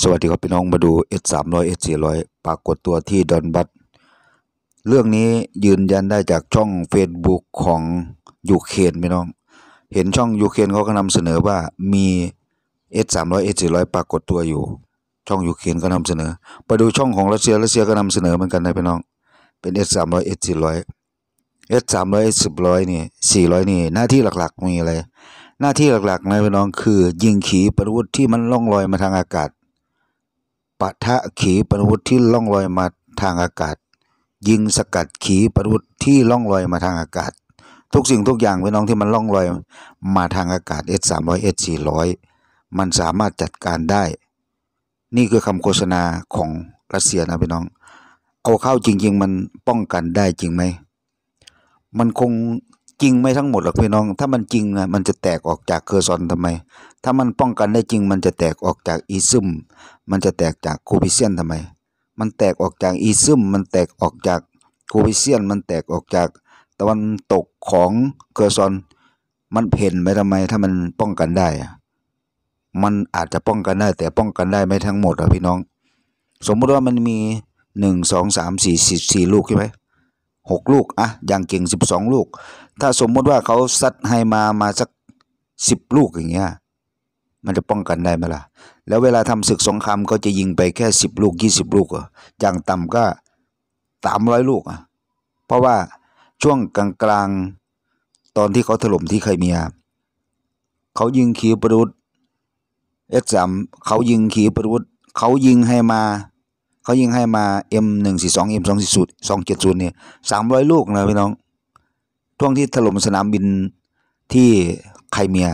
สวัสดีครับพี่น้องมาดูเเอออสามร้ยดสี่ร้อยปรากฏตัวที่ดอนบัตเรื่องนี้ยืนยันได้จากช่อง Facebook ของยูเคนพี่น้องเห็นช่องยูเคนเขาก็นำเสนอว่ามีเเอออสามร้ยดสี่ร้อยปรากฏตัวอยู่ ช่องยูเคนก็นำเสนอไปดูช่องของรัสเซียรัสเซียก็นำเสนอเหมือนกันนะพี่น้องเป็นเเเอออออสสสามรร้้ยยี่มร้อยเอ็ดสิบร้อยนี่สี่ร้อยนี่หน้าที่หลักๆมีอะไร หน้าที่หลักๆนะพี่น้องคือยิงขีปนาวุธที่มันล่องลอยมาทางอากาศปะทะขีปนาวุธที่ล่องลอยมาทางอากาศ ยิงสกัดขีปนาวุธที่ล่องลอยมาทางอากาศ ทุกสิ่งทุกอย่างพี่น้องที่มันล่องลอยมาทางอากาศ S 3 0 0 S 4 0 0มันสามารถจัดการได้ นี่คือคำโฆษณาของรัสเซียนะพี่น้องเอาเข้าจริง ๆ มันป้องกันได้จริงไหมมันคงจริงไม่ทั้งหมดหรอกพี่น้อง ถ้ามันจริงนะมันจะแตกออกจากเคอร์ซอนทำไม ถ้ามันป้องกันได้จริงมันจะแตกออกจากอีซึม มันจะแตกจากโคพิเซียนทำไม มันแตกออกจากอีซึม มันแตกออกจากโคพิเซียนมันแตกออกจากตะวันตกของเคอร์ซอน มันเพ่นไปทำไมถ้ามันป้องกันได้ มันอาจจะป้องกันได้แต่ป้องกันได้ไม่ทั้งหมดหรอกพี่น้อง สมมุติว่ามันมีหนึ่งสองสามสี่สิบสี่ลูกใช่ไหมหกลูกอะอย่างเก่งสิบสองลูก ถ้าสมมติว่าเขาซัดให้มามาสักสิบลูกอย่างเงี้ยมันจะป้องกันได้ไหมล่ะ แล้วเวลาทำศึกสงครามเขาจะยิงไปแค่สิบลูกยี่สิบลูกอะอย่างต่ำก็สามร้อยลูกอะเพราะว่าช่วงกลางกลางตอนที่เขาถล่มที่ไครเมียเขายิงขีปนาวุธเอสสามเขายิงขีปนาวุธเขายิงให้มาเขายิงให้มา M142 M240 270เนี่ย300ลูกนะพี่น้อง ท่วงที่ถล่มสนามบินที่ไคเมีย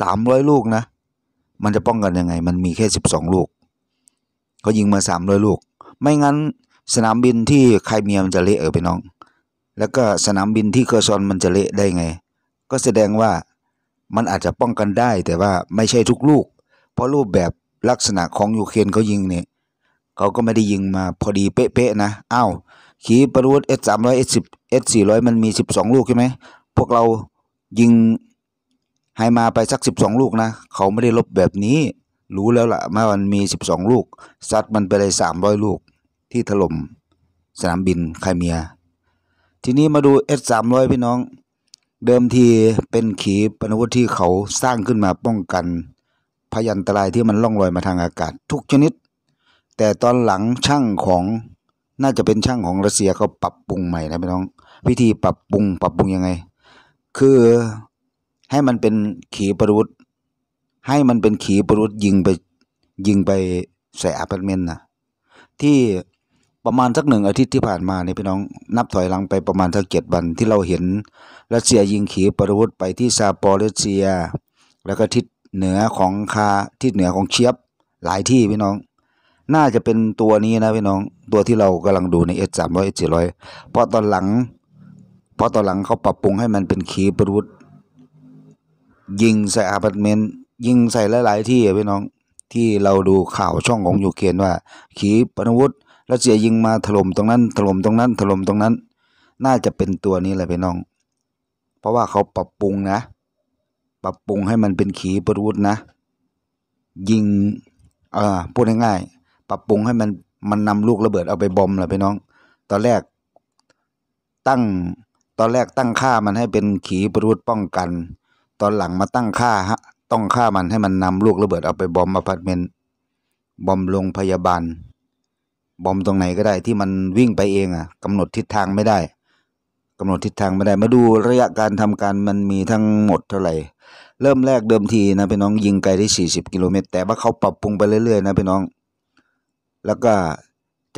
300ลูกนะ มันจะป้องกันยังไง มันมีแค่12 ลูกเขายิงมา300ลูก ไม่งั้นสนามบินที่ไคเมียมันจะเละเออไปน้อง แล้วก็สนามบินที่เคอร์ซอนมันจะเละได้ไง ก็แสดงว่ามันอาจจะป้องกันได้ แต่ว่าไม่ใช่ทุกลูก เพราะรูปแบบลักษณะของยูเครนเขายิงเนี่ยเขาก็ไม่ได้ยิงมาพอดีเป๊ะๆนะอ้าวขีปนาวุธ S สามร้อย S สิบ S สี่ร้อยมันมีสิบสองลูกใช่ไหมพวกเรายิงให้มาไปสักสิบสองลูกนะ เขาไม่ได้ลบแบบนี้รู้แล้วละ่ะมามันมีสิบสองลูกซัดมันไปเลยสามร้อยลูกที่ถล่มสนามบินไคเมีย ทีนี้มาดู S สามร้อยพี่น้อง เดิมทีเป็นขีปนาวุธที่เขาสร้างขึ้นมาป้องกัน พยันตรายที่มันล่องลอยมาทางอากาศ ทุกชนิดแต่ตอนหลังช่างของน่าจะเป็นช่างของรัสเซียเขาปรับปรุงใหม่นะพี่น้อง วิธีปรับปรุงปรับปรุงยังไง คือให้มันเป็นขีปนาวุธให้มันเป็นขีปนาวุธยิงไปยิงไป ใส่อพาร์ตเมนต์นะที่ประมาณสักหนึ่งอาทิตย์ที่ผ่านมาเนี่ยพี่น้อง นับถอยหลังไปประมาณสักเจ็ดวัน ที่เราเห็นรัสเซียยิงขีปนาวุธไปที่ซาปอร์เซีย แล้วก็ทิศเหนือของคาทิศเหนือของเชียบหลายที่พี่น้องน่าจะเป็นตัวนี้นะพี่น้อง ตัวที่เรากำลังดูใน S สาม S ้อย เพราะตอนหลังเพราะตอนหลังเขาปรับปรุงให้มันเป็นขีปนาวุธยิงใส่อาพาร์ตเมนต์ยิงใส่หลายๆ ที่พี่น้องที่เราดูข่าวช่องของยูเครนว่าขีปนาวุธรัสเซียยิงมาถล่มตรงนั้น ถล่มตรงนั้นถล่มตรงนั้น น่าจะเป็นตัวนี้แหละพี่น้อง เพราะว่าเขาปรับปรุงนะ ปรับปรุงให้มันเป็นขีปนาวุธนะ ยิงเอ่อพูดง่ายๆปรับปรุงให้มัน มันนำลูกระเบิดเอาไปบอมแหละพี่น้อง ตอนแรกตั้งตอนแรกตั้งค่ามันให้เป็นขีปนาวุธป้องกัน ตอนหลังมาตั้งค่าฮะต้องค่ามันให้มันนำลูกระเบิดเอาไปบอมอพาร์ตเมนต์บอมโรงพยาบาล บอมตรงไหนก็ได้ ที่มันวิ่งไปเองอะ่ะกำหนดทิศทางไม่ได้กำหนดทิศทางไม่ได้มาดูระยะการทำการมันมีทั้งหมดเท่าไหร่ เริ่มแรกเดิมทีนะพี่น้องยิงไกลได้ 40 กิโลเมตรแต่ว่าเขาปรับปรุงไปเรื่อยๆนะพี่น้องแล้วก็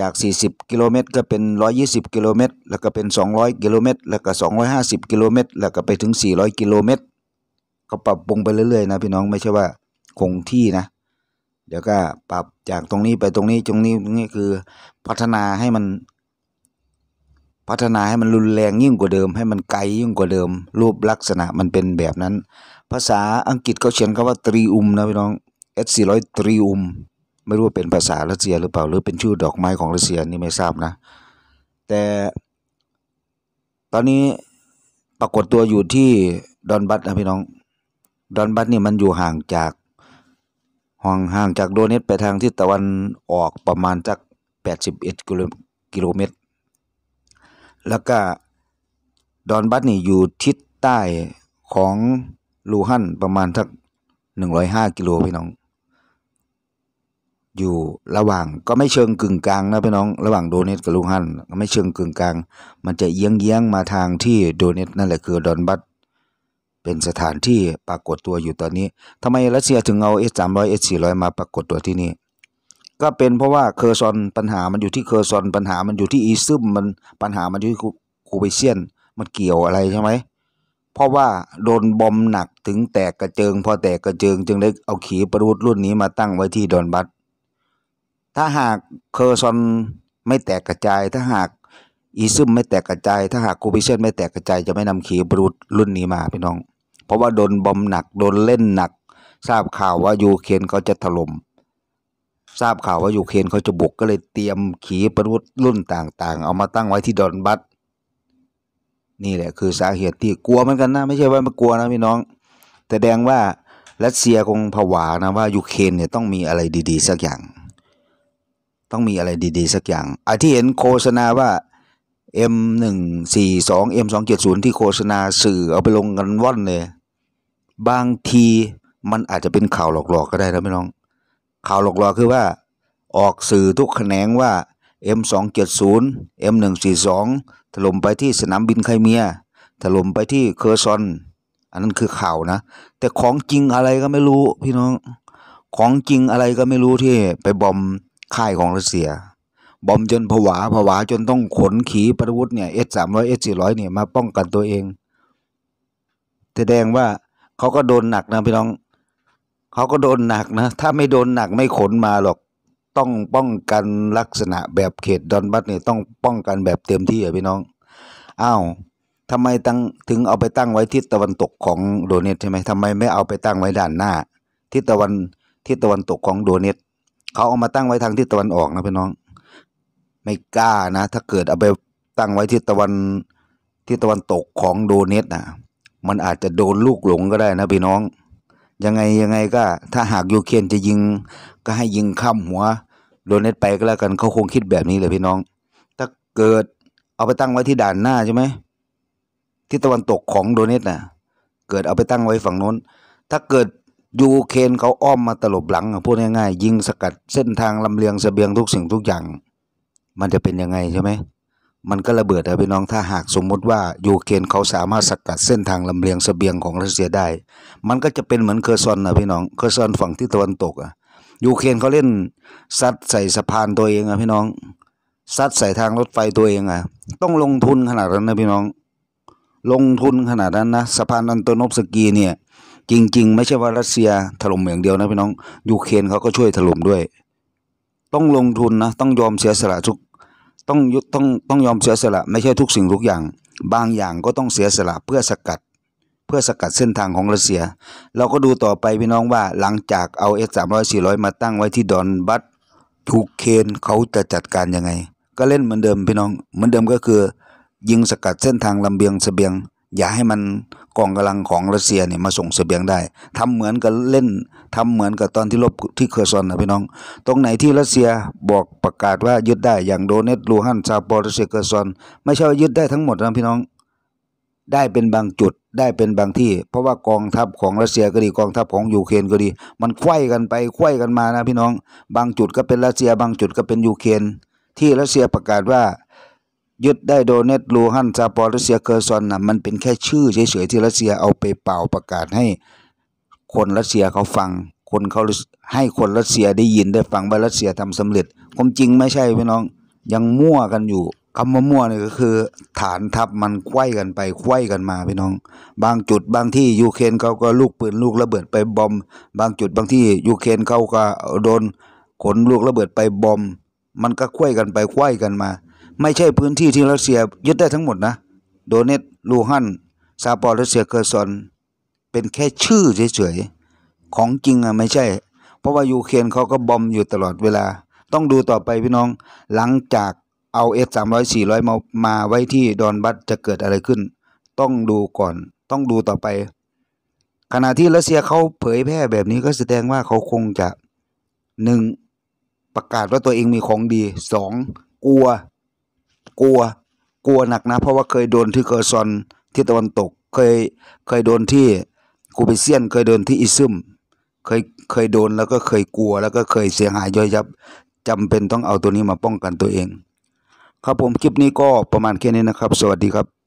จาก 40 กิโลเมตรก็เป็น 120 กิโลเมตร แล้วก็เป็น 200 กิโลเมตร แล้วก็ 250 กิโลเมตร แล้วก็ไปถึง 400 กิโลเมตร ก็ปรับปรุงไปเรื่อยๆ นะพี่น้องไม่ใช่ว่าคงที่นะ เดี๋ยวก็ปรับจากตรงนี้ไปตรงนี้ ตรงนี้ตรงนี้คือ พัฒนาให้มัน พัฒนาให้มันรุนแรงยิ่งกว่าเดิม ให้มันไกลยิ่งกว่าเดิม รูปลักษณะมันเป็นแบบนั้น ภาษาอังกฤษเขาเขียนคำว่าตรีอุมนะพี่น้อง S400 ตรีอุมไม่รู้เป็นภาษารัสเซียหรือเปล่าหรือเป็นชื่อดอกไม้ของรัสเซียนี่ไม่ทราบนะแต่ ตอนนี้ปรากฏตัวอยู่ที่ ดอนบัตนะพี่น้องดอนบัตนี่มันอยู่ห่างจากห่างห่างจากโดเนตไปทางทิศตะวันออกประมาณจักแปดสิบเอ็ดกิโลเมตร แล้วก็ ดอนบัตนี่อยู่ทิศใต้ของลูฮันประมาณทักหนึ่งร้อยห้ากิโลพี่น้องอยู่ระหว่างก็ไม่เชิงกึ่งกลางนะพี่น้องระหว่างโดเนตกับลูฮันก็ไม่เชิงกึ่งกลางมันจะเยี้งเยียงมาทางที่โดเนตนั่นแหละคือดอนบัตเป็นสถานที่ปรากฏตัวอยู่ตอนนี้ทำไมรัสเซียถึงเอาเอสสามร้อยเอสสี่ร้อยมาปรากฏตัวที่นี่ก็เป็นเพราะว่าเคอร์ซอนปัญหามันอยู่ที่เคอร์ซอนปัญหามันอยู่ที่อีซึมมันปัญหามันอยู่ที่คูเบเซียน มันเกี่ยวอะไรใช่ไหมเพราะว่าโดนบอมหนักถึงแตกกระเจิง พอแตกกระเจิงจึงได้เอาขีปนาวุธรุ่นนี้มาตั้งไว้ที่ดอนบัตถ้าหากเคอร์ซอนไม่แตกกระจาย ถ้าหากอีซึมไม่แตกกระจาย ถ้าหากคูบิเชนไม่แตกกระจาย จะไม่นำขีบรูดรุ่นนี้มาพี่น้อง เพราะว่าโดนบอมหนัก โดนเล่นหนัก ทราบข่าวว่ายูเครนเขาจะถล่ม ทราบข่าวว่ายูเครนเขาจะบุก ก็เลยเตรียมขีปนาวุธรุ่นต่างๆ เอามาตั้งไว้ที่ดอนบัตนี่แหละคือสาเหตุที่กลัวเหมือนกันนะ ไม่ใช่ว่ามันกลัวนะพี่น้อง แต่แดงว่ารัสเซียคงผวานะว่ายูเครนเนี่ยต้องมีอะไรดีๆสักอย่างต้องมีอะไรดีๆสักอย่าง ไอ้ที่เห็นโฆษณาว่า M142 M270 ที่โฆษณาสื่อเอาไปลงกันว่อนเลย บางทีมันอาจจะเป็นข่าวหลอกๆกก็ได้นะพี่น้อง ข่าวหลอกๆคือว่าออกสื่อทุกแขนงว่า M270 M142 ถล่มไปที่สนามบินไคเมีย ถล่มไปที่เคอร์ซอน อันนั้นคือข่าวนะ แต่ของจริงอะไรก็ไม่รู้พี่น้อง ของจริงอะไรก็ไม่รู้ที่ไปบอมค่ายของรัสเซีย บอมจนผวาผวาจนต้องขนขีปนาวุธเนี่ยเอสสามร้อยเอสสี่ร้อยเนี่ยมาป้องกันตัวเองแสดงว่าเขาก็โดนหนักนะพี่น้องเขาก็โดนหนักนะถ้าไม่โดนหนักไม่ขนมาหรอกต้องป้องกันลักษณะแบบเขตดอนบัสเนี่ยต้องป้องกันแบบเต็มที่อ่ะพี่น้องอ้าวทำไมตั้งถึงเอาไปตั้งไว้ทิศตะวันตกของโดเนตใช่ไหมทำไมไม่เอาไปตั้งไว้ด้านหน้าทิศตะวันทิศตะวันตกของโดเนตเขาเอามาตั้งไว้ทางทิศตะวันออกนะพี่น้อง ไม่กล้านะถ้าเกิดเอาไปตั้งไว้ที่ตะวัน ที่ตะวันตกของโดเนตนะมันอาจจะโดนลูกหลงก็ได้นะพี่น้อง ยังไงยังไงก็ ถ้าหากยูเครนจะยิงก็ให้ยิงข้ามหัวโดเนตไปก็แล้วกันเขาคงคิดแบบนี้เลยพี่น้อง ถ้าเกิดเอาไปตั้งไว้ที่ด่านหน้าใช่ไหมที่ตะวันตกของโดเนตนะเกิดเอาไปตั้งไว้ฝั่งโน้น ถ้าเกิดยูเครนเขาอ้อมมาตลบหลังพูดง่ายๆยิงสกัดเส้นทางลำเลียงสเสบียงทุกสิ่งทุกอย่าง มันจะเป็นยังไงใช่ไหมมันก็ระเบิดนะพี่น้องถ้าหากสมมุติว่ายูเครนเขาสามารถสกัดเส้นทางลำเลียงสเสบียงของรัสเซียได้ มันก็จะเป็นเหมือนเคอร์ซอนนะพี่น้อง เคอร์ซอนฝั่งที่ตะวันตกอ่ะยูเครนเขาเล่นซัดใส่สะพานตัวเองอ่ะพี่น้องซัดใส่ทางรถไฟตัวเองอ่ะต้องลงทุนขนาดนั้นนะพี่น้อง ลงทุนขนาดนั้นนะสะพานอันโตนฟสกีเนี่ยจริงๆไม่ใช่ว่ารัสเซียถล่มเมืองเดียวนะพี่น้องยูเครนเขาก็ช่วยถล่มด้วย ต้องลงทุนนะต้องยอมเสียสละทุกต้องต้องต้องยอมเสียสละไม่ใช่ทุกสิ่งทุกอย่างบางอย่างก็ต้องเสียสละเพื่อสกัด เพื่อสกัดเส้นทางของรัสเซียเราก็ดูต่อไปพี่น้องว่าหลังจากเอาสามร้อยสี่ร้อยมาตั้งไว้ที่ดอนบัตยูเครนเขาจะจัดการยังไง ก็เล่นเหมือนเดิมพี่น้องเหมือนเดิมก็คือ ยิงสกัดเส้นทางลำเบียงสเสบียง อย่าให้มันกองกำลังของรัสเซียเนี่ยมาส่งเสบียงได้ ทำเหมือนกับเล่นทำเหมือนกับตอนที่รบที่เคอร์ซอนนะพี่น้อง ตรงไหนที่รัสเซียบอกประกาศว่ายึดได้อย่างโดเนตลูฮันซาปอรัสเซียเคอร์ซอนไม่ใช่ยึดได้ทั้งหมดนะพี่น้อง ได้เป็นบางจุดได้เป็นบางที่ เพราะว่ากองทัพของรัสเซียก็ดีกองทัพของยูเครนก็ดี มันควยกันไปควยกันมานะพี่น้อง บางจุดก็เป็นรัสเซียบางจุดก็เป็นยูเครนที่รัสเซียประกาศว่ายึดได้โดเนตลูฮันซาปอรัสเซียเคอร์ซอนนะมันเป็นแค่ชื่อเฉยๆที่รัสเซียเอาไปเป่าประกาศให้ คนรัสเซียเขาฟัง คนเขาให้คนรัสเซียได้ยินได้ฟังว่ารัสเซียทำสำเร็จความจริงไม่ใช่พี่น้องยังมั่วกันอยู่คำว่ามั่วนี่ก็คือฐานทัพมันควยกันไป ควยกันมาพี่น้อง บางจุดบางที่ยูเครนเขาก็ลูกปืนลูกระเบิดไปบอม บางจุดบางที่ยูเครนเขาก็โดนขนลูกระเบิดไปบอม มันก็ควยกันไปควยกันมาไม่ใช่พื้นที่ที่รัสเซียยึดได้ทั้งหมดนะ โดเนตลูฮัน ซาปอรัสเซียเคอร์ซอน เป็นแค่ชื่อเฉยๆของจริงอ่ะไม่ใช่ เพราะว่ายูเครนเขาก็บอมอยู่ตลอดเวลา ต้องดูต่อไปพี่น้อง หลังจากเอาเอสสามร้อยสี่ร้อยมามาไว้ที่ดอนบัตจะเกิดอะไรขึ้น ต้องดูก่อน ต้องดูต่อไป ขณะที่รัสเซียเขาเผยแพร่แบบนี้ก็แสดงว่าเขาคงจะหนึ่ง ประกาศว่าตัวเองมีของดีสองกลัวกลัว กลัวหนักนะ เพราะว่าเคยโดนที่เกอร์ซอนที่ตะวันตก เคย เคยโดนที่กูเปเซียน เคยโดนที่อิซึม เคย เคยโดนแล้วก็เคยกลัวแล้วก็เคยเสียหายย่อยยับจำเป็นต้องเอาตัวนี้มาป้องกันตัวเอง ครับผมคลิปนี้ก็ประมาณแค่นี้นะครับ สวัสดีครับ